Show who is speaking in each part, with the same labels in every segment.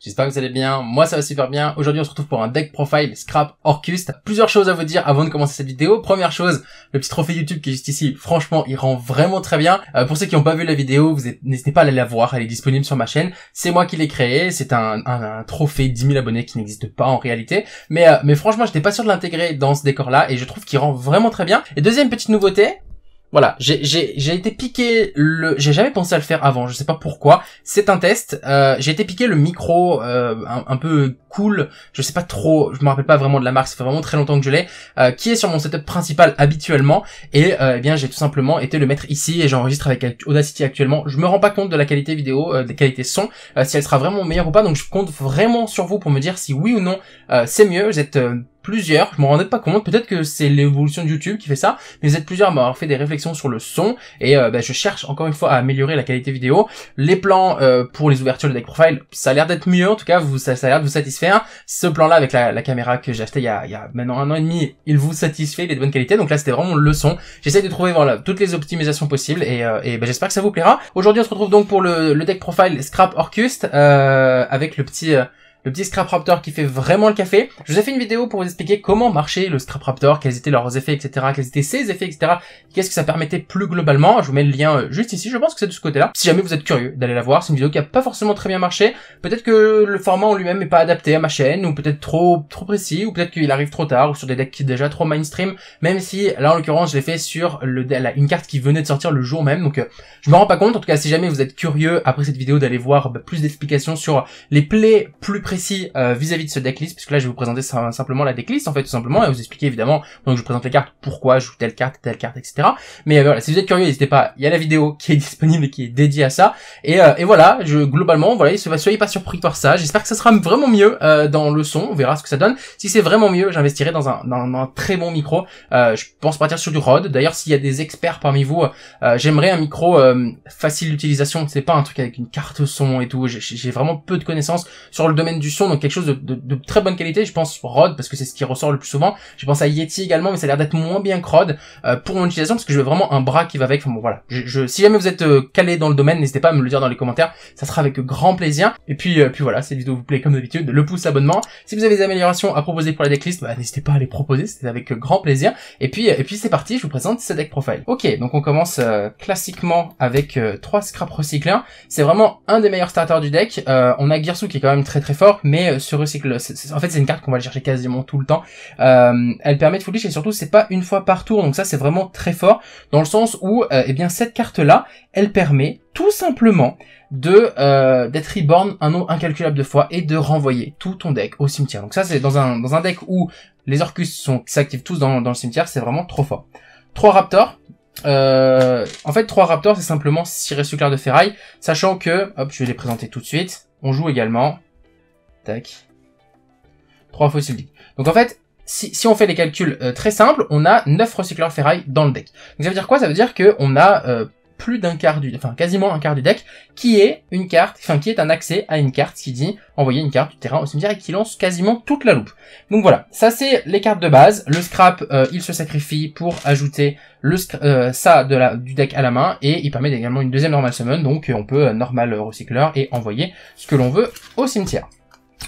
Speaker 1: j'espère que vous allez bien, moi ça va super bien. Aujourd'hui on se retrouve pour un deck profile scrap Orcust. Plusieurs choses à vous dire avant de commencer cette vidéo. Première chose, le petit trophée YouTube qui est juste ici, franchement il rend vraiment très bien. Euh, pour ceux qui n'ont pas vu la vidéo, vous n'hésitez pas à aller la voir, elle est disponible sur ma chaîne. C'est moi qui l'ai créé, c'est un, trophée 10 000 abonnés qui n'existe pas en réalité. Mais, euh, mais franchement j'étais pas sûr de l'intégrer dans ce décor là et je trouve qu'il rend vraiment très bien. Et deuxième petite nouveauté, voilà, j'ai été piqué le... J'ai jamais pensé à le faire avant, je sais pas pourquoi. C'est un test. Euh, j'ai été piqué le micro euh, un, peu cool. Je sais pas trop, je me rappelle pas vraiment de la marque, ça fait vraiment très longtemps que je l'ai. Euh, qui est sur mon setup principal habituellement. Et eh bien j'ai tout simplement été le mettre ici et j'enregistre avec Audacity actuellement. Je me rends pas compte de la qualité vidéo, de qualités qualité son, si elle sera vraiment meilleure ou pas. Donc je compte vraiment sur vous pour me dire si oui ou non c'est mieux. Vous êtes plusieurs, je m'en rendais pas compte, peut-être que c'est l'évolution de YouTube qui fait ça, mais vous êtes plusieurs à m'avoir fait des réflexions sur le son, et euh, bah, je cherche encore une fois à améliorer la qualité vidéo. Les plans euh, pour les ouvertures de deck profile, ça a l'air d'être mieux, en tout cas, vous, ça, a l'air de vous satisfaire. Ce plan-là avec la, caméra que j'ai acheté il y, a, maintenant un an et demi, il vous satisfait, il est de bonne qualité, donc là c'était vraiment le son. J'essaie de trouver voilà, toutes les optimisations possibles, et, euh, bah, j'espère que ça vous plaira. Aujourd'hui on se retrouve donc pour le, le deck profile Scrap Orcust, avec le petit le petit Scrap Raptor qui fait vraiment le café. Je vous ai fait une vidéo pour vous expliquer comment marchait le Scrap Raptor, quels étaient leurs effets, etc., quels étaient ses effets, etc., qu'est-ce que ça permettait plus globalement. Je vous mets le lien euh, juste ici, je pense que c'est de ce côté-là. Si jamais vous êtes curieux d'aller la voir, c'est une vidéo qui a pas forcément très bien marché. Peut-être que le format en lui-même n'est pas adapté à ma chaîne, ou peut-être trop trop précis, ou peut-être qu'il arrive trop tard, ou sur des decks qui sont déjà trop mainstream, même si, là en l'occurrence, je l'ai fait sur une carte qui venait de sortir le jour même, donc je euh, je me rends pas compte. En tout cas, si jamais vous êtes curieux, après cette vidéo, d'aller voir bah, plus d'explications sur les plays plus précis euh, vis-à-vis de ce decklist, puisque là je vais vous présenter simplement la decklist en fait tout simplement et vous expliquer évidemment donc je vous présente les cartes, pourquoi je joue telle carte, telle carte, etc. Mais euh, voilà, si vous êtes curieux, n'hésitez pas, il y a la vidéo qui est disponible et qui est dédiée à ça. Et, euh, et voilà, je globalement voilà, soyez pas surpris par ça. J'espère que ça sera vraiment mieux dans le son, on verra ce que ça donne. Si c'est vraiment mieux, j'investirai dans un, un très bon micro. je pense partir sur du Rode. D'ailleurs, s'il y a des experts parmi vous, j'aimerais un micro facile d'utilisation. C'est pas un truc avec une carte son et tout. J'ai vraiment peu de connaissances sur le domaine du son, donc quelque chose de, très bonne qualité. Je pense Rod, parce que c'est ce qui ressort le plus souvent. Je pense à Yeti également, mais ça a l'air d'être moins bien que Rod euh, pour mon utilisation parce que je veux vraiment un bras qui va avec. bon voilà. Je, si jamais vous êtes euh, calé dans le domaine, n'hésitez pas à me le dire dans les commentaires. Ça sera avec grand plaisir. Et puis euh, puis voilà, cette vidéo vous plaît comme d'habitude, le pouce, abonnement. Si vous avez des améliorations à proposer pour la decklist, bah, n'hésitez pas à les proposer, c'est avec grand plaisir. Et puis et puis c'est parti, je vous présente ce deck profile. Ok, donc on commence classiquement avec trois scrap recyclés C'est vraiment un des meilleurs starters du deck. on a Girsu qui est quand même très très fort mais ce euh, recycle. en fait, c'est une carte qu'on va chercher quasiment tout le temps. Euh, elle permet de foolish et surtout, c'est pas une fois par tour, donc ça, c'est vraiment très fort dans le sens où, euh, eh bien, cette carte-là, elle permet tout simplement de d'être reborn un nombre incalculable de fois et de renvoyer tout ton deck au cimetière. Donc ça, c'est dans un deck où les orcus sont s'activent tous dans, le cimetière, c'est vraiment trop fort. Trois raptors, en fait, trois raptors, c'est simplement 6 clair de ferraille, sachant que, hop, je vais les présenter tout de suite. On joue également Trois fossiles. Donc en fait, si, on fait les calculs euh, très simples, on a 9 recycleurs ferraille dans le deck. Donc ça veut dire quoi Ça veut dire qu'on a euh, plus d'un quart du, enfin quasiment un quart du deck, qui est une carte, enfin qui est un accès à une carte qui dit envoyer une carte du terrain au cimetière et qui lance quasiment toute la loupe. Donc voilà, ça c'est les cartes de base. Le scrap, euh, il se sacrifie pour ajouter le ça du deck à la main et il permet également une deuxième normal summon, donc on peut normal recycleur et envoyer ce que l'on veut au cimetière.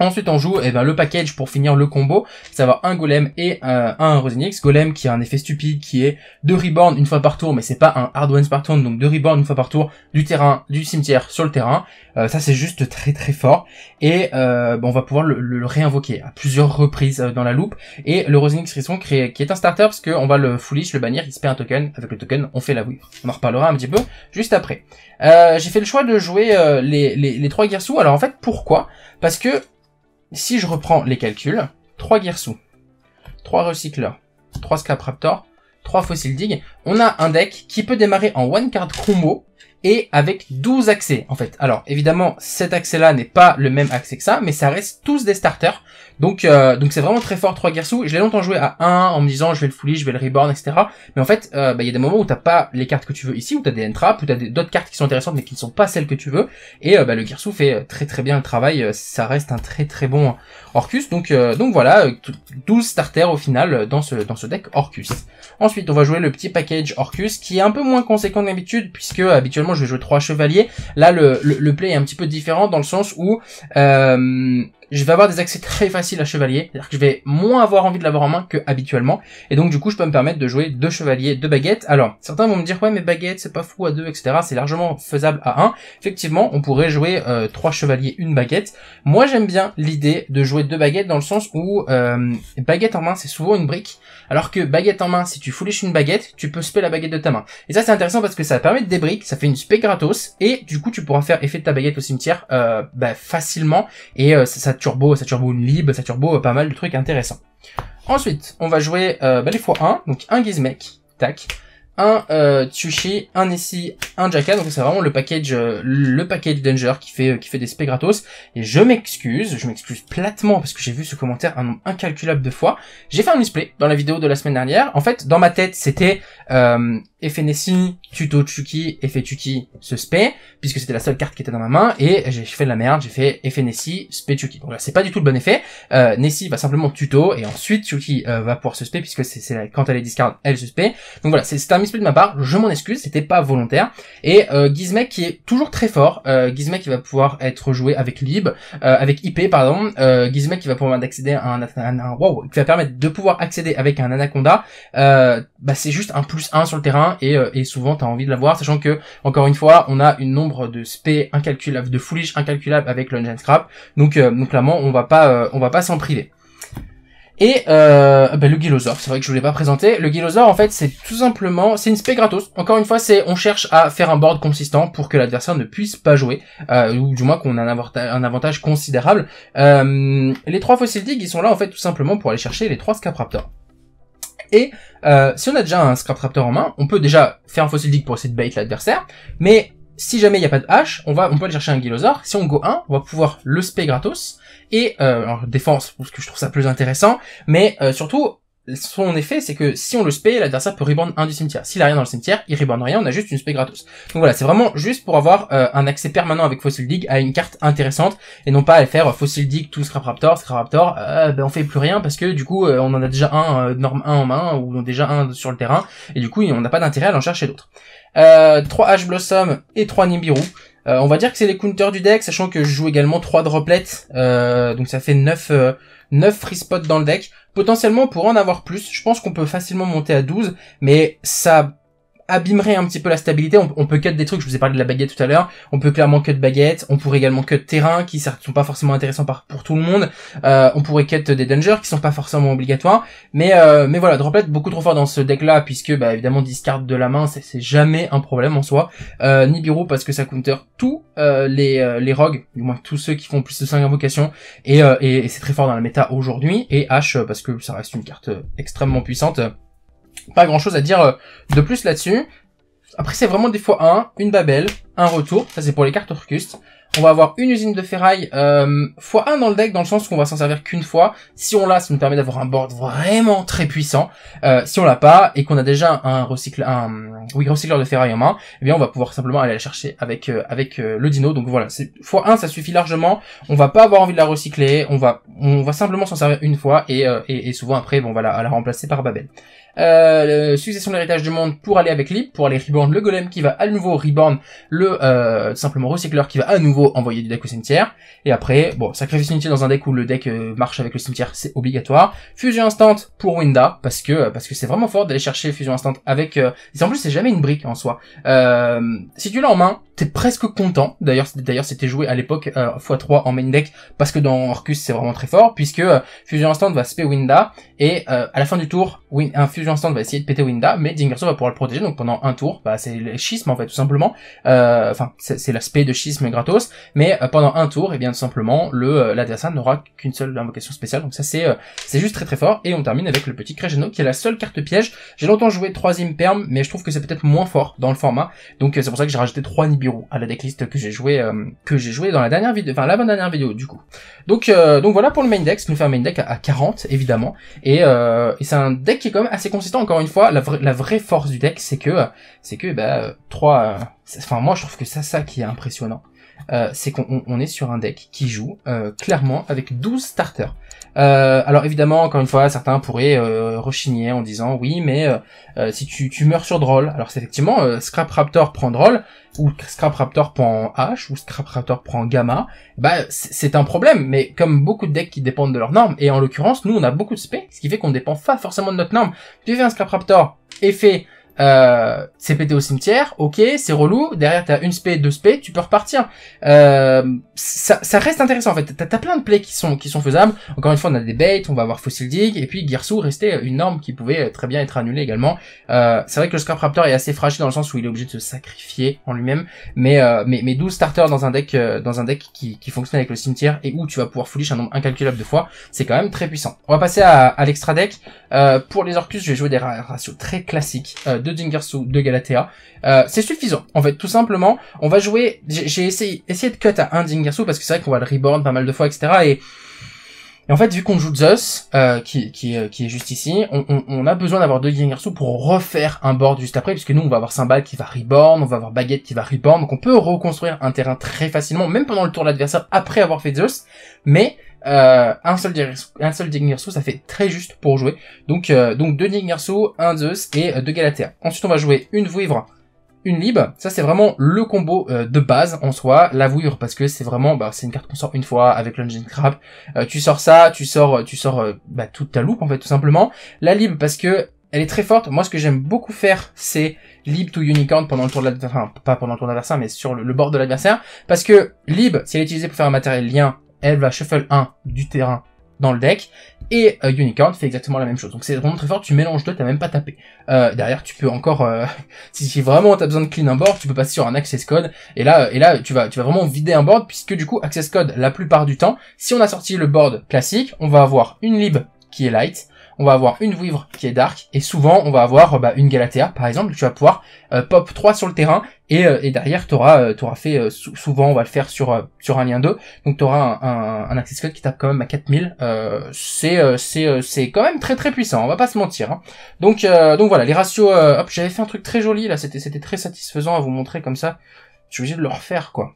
Speaker 1: Ensuite on joue eh ben, le package pour finir le combo, savoir un golem et euh, un Rosinix. Golem qui a un effet stupide qui est deux reborn une fois par tour, mais c'est pas un hard ones par tour, donc deux reborn une fois par tour du terrain, du cimetière sur le terrain. Euh, ça c'est juste très très fort. Et euh, on va pouvoir le, réinvoquer à plusieurs reprises dans la loupe. Et le Rosinix Risson qui est un starter parce qu'on va le foolish, le bannir, il se perd un token. Avec le token, on fait la wii. On en reparlera un petit peu juste après. J'ai fait le choix de jouer les, les, les trois Alors en fait pourquoi Parce que si je reprends les calculs, 3 Gearsou, 3 Recycleurs, 3 Raptor, 3 Fossil Dig, on a un deck qui peut démarrer en one card combo et avec 12 accès en fait. Alors évidemment cet accès là n'est pas le même accès que ça mais ça reste tous des starters donc euh, donc c'est vraiment très fort trois Gersu. Je l'ai longtemps joué à 1 en me disant je vais le fouler, je vais le reborn, etc. Mais en fait, euh, bah, il y a des moments où t'as pas les cartes que tu veux ici, où t'as des entraps, où t'as d'autres cartes qui sont intéressantes mais qui ne sont pas celles que tu veux. Et euh, bah, le Gersu fait euh, très très bien le travail. Ça reste un très très bon Orcus. Donc donc voilà, 12 starters au final dans ce dans ce deck Orcus. Ensuite, on va jouer le petit package Orcus qui est un peu moins conséquent d'habitude puisque habituellement je vais jouer trois chevaliers. Là, le, play est un petit peu différent dans le sens où je vais avoir des accès très faciles à chevalier, c'est-à-dire que je vais moins avoir envie de l'avoir en main que habituellement, et donc du coup je peux me permettre de jouer deux chevaliers, deux baguettes. Alors certains vont me dire ouais mais baguette c'est pas fou à deux etc. C'est largement faisable à un. Effectivement on pourrait jouer euh, trois chevaliers une baguette. Moi j'aime bien l'idée de jouer deux baguettes dans le sens où euh, baguette en main c'est souvent une brique, alors que baguette en main si tu foules une baguette tu peux spé la baguette de ta main. Et ça c'est intéressant parce que ça permet des briques, ça fait une spé gratos et du coup tu pourras faire effet de ta baguette au cimetière euh, bah, facilement et euh, ça turbo, ça turbo une libe, ça turbo euh, pas mal de trucs intéressants. Ensuite, on va jouer euh, bah, les fois 1 donc un Gizmek, tac, un euh, Tsushi, un Nessie, un Jaka, donc c'est vraiment le package euh, le package Danger qui fait euh, qui fait des spé gratos et je m'excuse, je m'excuse platement parce que j'ai vu ce commentaire un nombre incalculable de fois. J'ai fait un display dans la vidéo de la semaine dernière. En fait, dans ma tête, c'était Nessie, Tuto Chuki, effet ce spé, puisque c'était la seule carte qui était dans ma main, et j'ai fait de la merde, j'ai fait Nessie, spé Chuki. Donc là, c'est pas du tout le bon effet. Euh, Nessie va simplement tuto, et ensuite Chuki euh, va pouvoir se spé, puisque c'est quand elle est discard, elle se spé. Donc voilà, c'est un misplay de ma part, je m'en excuse, c'était pas volontaire. Et euh, Gizmek qui est toujours très fort, euh, Gizmek qui va pouvoir être joué avec Lib, euh, avec IP, pardon, euh, Gizmek qui va pouvoir accéder à un, wow, qui va permettre de pouvoir accéder avec un Anaconda, euh, bah c'est juste un plus 1 sur le terrain, et, euh, et souvent t'as envie de l'avoir, sachant que encore une fois on a une nombre de spé incalculable, de foolish incalculable avec le Scrap, donc euh, donc clairement on va pas euh, on va pas s'en priver. Et euh, ben, le Gilosaur, c'est vrai que je voulais l'ai pas présenté. Le Gilosaur, en fait, c'est tout simplement, c'est une spé gratos. Encore une fois, c'est on cherche à faire un board consistant pour que l'adversaire ne puisse pas jouer, ou du moins qu'on a un, avantage, considérable. les trois fossiles dig, ils sont là en fait tout simplement pour aller chercher les trois Scapraptors. Et euh, si on a déjà un Scrapraptor en main, on peut déjà faire un Fossil dig pour essayer de bait l'adversaire, mais si jamais il n'y a pas de hache, on va on peut aller chercher un Gilosaur. Si on go 1, on va pouvoir le spé gratos. Et euh, défense, parce que je trouve ça plus intéressant, mais euh, surtout son effet, c'est que si on le spé, l'adversaire peut rebound un du cimetière. S'il a rien dans le cimetière, il rebound rien, on a juste une spé gratos. Donc voilà, c'est vraiment juste pour avoir euh, un accès permanent avec Fossil Dig à une carte intéressante, et non pas à faire euh, Fossil Dig tout Scrap Raptor, Scrap Raptor, euh, ben on fait plus rien parce que du coup on en a déjà un norme 1 en main, ou déjà un sur le terrain, et du coup on n'a pas d'intérêt à en chercher d'autres. 3 Ash Blossom et 3 Nibiru. on va dire que c'est les counters du deck, sachant que je joue également 3 droplets, donc ça fait 9... 9 free spots dans le deck. Potentiellement, pour en avoir plus, je pense qu'on peut facilement monter à 12, mais ça abîmerait un petit peu la stabilité. On, peut cut des trucs, je vous ai parlé de la baguette tout à l'heure, on peut clairement cut baguette, on pourrait également cut terrain qui sont pas forcément intéressants par, pour tout le monde, euh, on pourrait cut des dangers qui sont pas forcément obligatoires, mais euh, mais voilà, droplet beaucoup trop fort dans ce deck là, puisque bah, évidemment discard de la main, c'est jamais un problème en soi, euh, Nibiru parce que ça counter tous euh, les, rogues, du moins tous ceux qui font plus de 5 invocations, et, et c'est très fort dans la méta aujourd'hui, et H parce que ça reste une carte extrêmement puissante, pas grand chose à dire euh, de plus là-dessus. Après, c'est vraiment des fois 1, une babel, un retour. Ça, c'est pour les cartes Orcustes. On va avoir une usine de ferraille x1 euh, dans le deck, dans le sens qu'on va s'en servir qu'une fois. Si on l'a, ça nous permet d'avoir un board vraiment très puissant. Euh, si on l'a pas, et qu'on a déjà un, recycle, un oui, recycleur de ferraille en main, eh bien on va pouvoir simplement aller la chercher avec avec le dino. Donc voilà, x1, ça suffit largement. On va pas avoir envie de la recycler. On va on va simplement s'en servir une fois, et, souvent après, bon, on va la remplacer par Babel. Euh, succession de l'héritage du monde pour aller avec Lip, pour aller reborn le golem qui va à nouveau reborn le euh, simplement recycleur qui va à nouveau envoyer du deck au cimetière. Et après, bon, sacrifice cimetière dans un deck où le deck euh, marche avec le cimetière, c'est obligatoire. Fusion instant pour Winda, parce que euh, parce que c'est vraiment fort d'aller chercher fusion instant avec. Euh, en plus c'est jamais une brique en soi. si tu l'as en main, t'es presque content. D'ailleurs, d'ailleurs, c'était joué à l'époque euh, x3 en main deck parce que dans Orcus c'est vraiment très fort puisque euh, Fusion Instant va spé Winda et euh, à la fin du tour, un Fusion Instant va essayer de péter Winda, mais Dingerso va pouvoir le protéger donc pendant un tour, bah c'est le schisme en fait tout simplement. Enfin, c'est l'aspect de schisme gratos, mais pendant un tour, et eh bien tout simplement le l'adversaire n'aura qu'une seule invocation spéciale. Donc ça c'est c'est juste très très fort et on termine avec le petit Crescendo qui est la seule carte piège. J'ai longtemps joué troisième perm, mais je trouve que c'est peut-être moins fort dans le format. Donc c'est pour ça que j'ai rajouté 3 à la decklist que j'ai joué euh, que j'ai joué dans la dernière vidéo, enfin la dernière vidéo du coup. Donc euh, donc voilà pour le main deck, nous fait un main deck à, 40 évidemment euh, et, c'est un deck qui est quand même assez consistant encore une fois. La, la vraie force du deck c'est que c'est que ben trois enfin moi je trouve que c'est ça qui est impressionnant. Euh, c'est qu'on est sur un deck qui joue euh, clairement avec 12 starters. Euh, alors évidemment, encore une fois, certains pourraient rechigner en disant oui, mais si tu, meurs sur Droll, alors c'est effectivement Scrap Raptor prend Droll, ou Scrap Raptor prend H, ou Scrap Raptor prend Gamma, bah c'est un problème, mais comme beaucoup de decks qui dépendent de leurs normes, et en l'occurrence, nous on a beaucoup de spé, ce qui fait qu'on dépend pas forcément de notre norme. Tu fais un Scrap Raptor, effet euh, c'est pété au cimetière, ok, c'est relou, derrière t'as une spé, deux spé, tu peux repartir. Euh, ça, ça, reste intéressant en fait, t'as as plein de plays qui sont, qui sont faisables, encore une fois on a des baits, on va avoir Fossil Dig, et puis Girsu restait une norme qui pouvait euh, très bien être annulée également. Euh, c'est vrai que le Scrap Raptor est assez fragile dans le sens où il est obligé de se sacrifier en lui-même, mais, euh, mais, mais 12 starters dans un deck, euh, dans un deck qui, qui fonctionne avec le cimetière et où tu vas pouvoir foolish un nombre incalculable de fois, c'est quand même très puissant. On va passer à, à l'extra deck, pour les Orcus je vais jouer des ratios très classiques de Jingersu, de Galatea. Euh, c'est suffisant. En fait, tout simplement, on va jouer. J'ai essayé, essayé de cut à un Jingersu, parce que c'est vrai qu'on va le reborn pas mal de fois, etc. Et et en fait, vu qu'on joue Zeus, euh, qui, euh, qui, est juste ici, on, a besoin d'avoir deux Gengarsu pour refaire un board juste après, puisque nous, on va avoir Cymbal qui va reborn, on va avoir Baguette qui va reborn, donc on peut reconstruire un terrain très facilement, même pendant le tour de l'adversaire, après avoir fait Zeus, mais euh, un seul un ça fait très juste pour jouer. Donc, donc deux Gengarsu, un Zeus et deux Galatea. Ensuite, on va jouer une Vouivre, une lib. Ça c'est vraiment le combo euh, de base en soi, la parce que c'est vraiment bah, c'est une carte qu'on sort une fois avec l'engine crap. Euh, tu sors ça, tu sors euh, tu sors bah, toute ta loupe en fait tout simplement. La lib parce que elle est très forte. Moi, ce que j'aime beaucoup faire, c'est lib to unicorn pendant le tour de l'adversaire, enfin, pas pendant le tour d'adversaire, mais sur le, bord de l'adversaire. Parce que lib, si elle est utilisée pour faire un matériel lien, elle va shuffle 1 du terrain dans le deck. Et euh, Unicorn fait exactement la même chose. Donc c'est vraiment très fort, tu mélanges deux, t'as même pas tapé. Euh, derrière, tu peux encore, euh, si, vraiment t'as besoin de clean un board, tu peux passer sur un access code. Et là, et là, tu vas, tu vas vraiment vider un board puisque du coup, access code, la plupart du temps, si on a sorti le board classique, on va avoir une lib qui est light, on va avoir une Vouivre qui est dark, et souvent on va avoir euh, bah, une Galatea par exemple, tu vas pouvoir euh, pop 3 sur le terrain, et, euh, et derrière tu auras, fait, souvent on va le faire sur, sur un lien 2, donc tu auras un, un, un, code qui tape quand même à 4000, c'est quand même très très puissant, on va pas se mentir. Hein. Donc, donc voilà, les ratios, hop, j'avais fait un truc très joli là, c'était très satisfaisant à vous montrer comme ça, je suis obligé de le refaire quoi.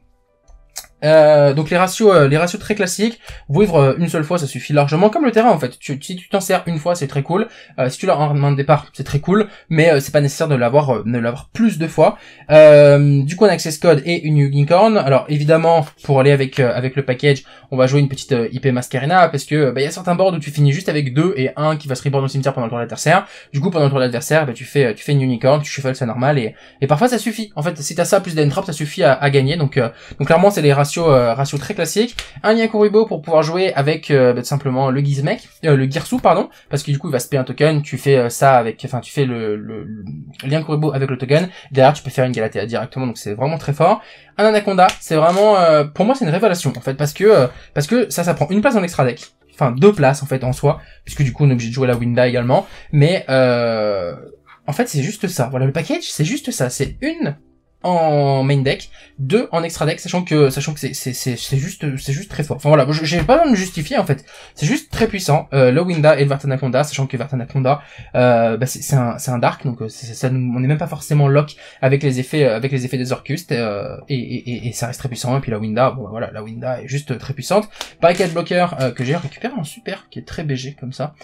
Speaker 1: Euh, donc les ratios, euh, les ratios très classiques. vous vivre euh, une seule fois, ça suffit largement, comme le terrain en fait. Tu, si tu t'en sers une fois, c'est très cool. si tu l'as en main de départ, c'est très cool, mais c'est pas nécessaire de l'avoir, de l'avoir plus de fois. du coup, un access code et une unicorn. Alors évidemment, pour aller avec avec le package, on va jouer une petite IP mascarena parce que bah, il y a certains boards où tu finis juste avec deux et un qui va se reborn au cimetière pendant le tour de l'adversaire. Du coup, pendant le tour de l'adversaire, bah, tu fais tu fais une unicorn, tu shuffles c'est normal et et parfois ça suffit. En fait, si t'as ça plus d'un ça suffit à, à gagner. Donc donc clairement, c'est les ratios ratio, euh, ratio très classique. Un lien Kuribo pour pouvoir jouer avec euh, bah, simplement le Gizmek, euh, le Girsou pardon, parce que du coup il va se payer un token, tu fais ça avec, enfin tu fais le, lien Kuribo avec le token, derrière tu peux faire une Galatea directement, donc c'est vraiment très fort. Un Anaconda, c'est vraiment, pour moi c'est une révélation en fait, parce que, parce que ça, ça prend une place dans l'extra deck enfin deux places en fait en soi, puisque du coup on est obligé de jouer la Winda également, mais en fait c'est juste ça. Voilà le package, c'est juste ça, c'est une en main deck, 2 en extra deck, sachant que sachant que c'est juste c'est juste très fort. Enfin voilà, j'ai pas besoin de justifier en fait. C'est juste très puissant. Euh, le Winda et le Vartanaconda, sachant que Vartanaconda euh, bah, c'est un c'est un dark, donc euh, ça on n'est même pas forcément lock avec les effets euh, avec les effets des Orcustes euh, et, et, et, et, ça reste très puissant. Et puis la Winda, bah, voilà, la Winda est juste très puissante. Barricade blocker euh, que j'ai récupéré en super, qui est très BG comme ça,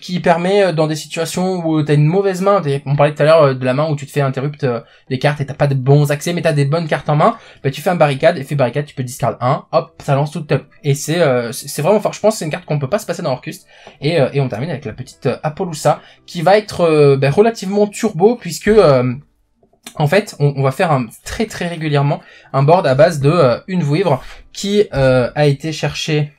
Speaker 1: qui permet dans des situations où t'as une mauvaise main. On parlait tout à l'heure de la main où tu te fais interrupt des cartes et t'as pas de bons accès, mais t'as des bonnes cartes en main, bah tu fais un barricade, et fais barricade, tu peux discard un hop, ça lance tout top. Et c'est euh, c'est vraiment fort. Je pense c'est une carte qu'on peut pas se passer dans Orcus. Et, euh, et on termine avec la petite euh, Apollousa qui va être bah, relativement turbo, puisque... en fait, on, va faire un, très très régulièrement un board à base de une vouivre qui a été cherchée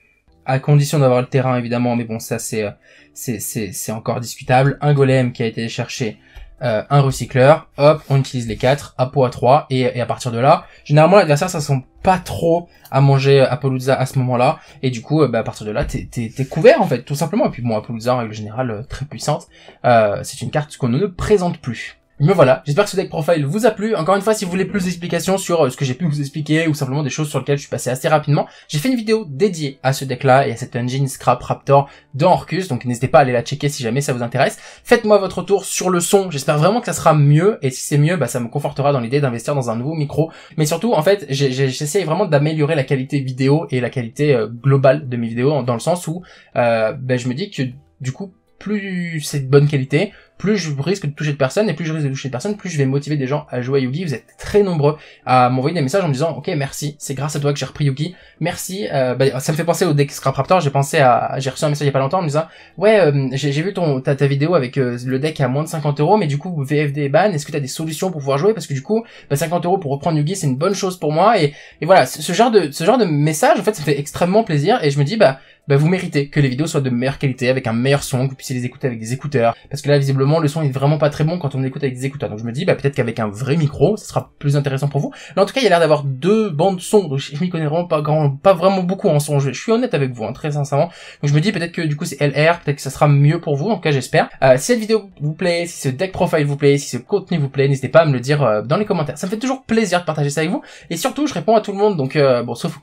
Speaker 1: à condition d'avoir le terrain évidemment, mais bon ça c'est c'est encore discutable. Un golem qui a été cherché euh, un recycleur, hop, on utilise les 4, Apo à 3, et, à partir de là, généralement l'adversaire ça sent pas trop à manger Appalooza à ce moment-là, et du coup, euh, bah, à partir de là, t'es couvert en fait, tout simplement, et puis bon, Appalooza en règle générale euh, très puissante, c'est une carte qu'on ne présente plus. Mais voilà, j'espère que ce deck profile vous a plu. Encore une fois, si vous voulez plus d'explications sur euh, ce que j'ai pu vous expliquer ou simplement des choses sur lesquelles je suis passé assez rapidement, j'ai fait une vidéo dédiée à ce deck-là et à cette engine Scrap Raptor dans Orcus, donc n'hésitez pas à aller la checker si jamais ça vous intéresse. Faites-moi votre retour sur le son, j'espère vraiment que ça sera mieux et si c'est mieux, bah, ça me confortera dans l'idée d'investir dans un nouveau micro. Mais surtout, en fait, j'essaye vraiment d'améliorer la qualité vidéo et la qualité euh, globale de mes vidéos dans le sens où euh, bah, je me dis que du coup, plus c'est de bonne qualité, plus je risque de toucher de personnes, et plus je risque de toucher de personnes, plus je vais motiver des gens à jouer à Yugi. Vous êtes très nombreux à m'envoyer des messages en me disant, ok, merci, c'est grâce à toi que j'ai repris Yugi, merci. Euh, bah, ça me fait penser au deck Scrap Raptor, j'ai pensé à, j'ai reçu un message il y a pas longtemps en me disant, ouais, euh, j'ai vu ton ta, ta vidéo avec euh, le deck à moins de 50 euros, mais du coup VFD est ban. Est-ce que t'as des solutions pour pouvoir jouer Parce que du coup, bah, 50 euros pour reprendre Yugi, c'est une bonne chose pour moi. Et, voilà, ce, genre de ce genre de message, en fait, ça me fait extrêmement plaisir, et je me dis, bah bah vous méritez que les vidéos soient de meilleure qualité, avec un meilleur son, que vous puissiez les écouter avec des écouteurs. Parce que là, visiblement, le son est vraiment pas très bon quand on écoute avec des écouteurs. Donc je me dis, bah peut-être qu'avec un vrai micro, ça sera plus intéressant pour vous. Là, en tout cas, il y a l'air d'avoir deux bandes son. je m'y connais vraiment pas grand, pas vraiment beaucoup en son. Je, suis honnête avec vous, hein, très sincèrement. Donc je me dis, peut-être que du coup c'est LR, peut-être que ça sera mieux pour vous. En tout cas, j'espère. Euh, si cette vidéo vous plaît, si ce deck profile vous plaît, si ce contenu vous plaît, n'hésitez pas à me le dire euh, dans les commentaires. Ça me fait toujours plaisir de partager ça avec vous. Et surtout, je réponds à tout le monde. Donc euh, bon, sauf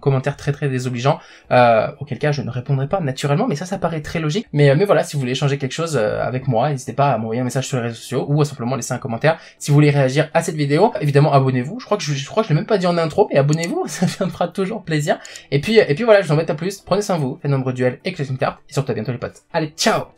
Speaker 1: commentaires très très désobligeants, auquel cas je ne répondrai pas naturellement, mais ça, ça paraît très logique. Mais, euh, mais voilà, si vous voulez échanger quelque chose euh, avec moi, n'hésitez pas à m'envoyer un message sur les réseaux sociaux ou à simplement laisser un commentaire. Si vous voulez réagir à cette vidéo, évidemment, abonnez-vous. Je crois que je, crois que je l'ai même pas dit en intro, mais abonnez-vous, ça me fera toujours plaisir. Et puis, et puis voilà, je vous mets à plus. Prenez soin de vous, faites nombreux duels et que une carte. Et surtout, à bientôt les potes. Allez, ciao!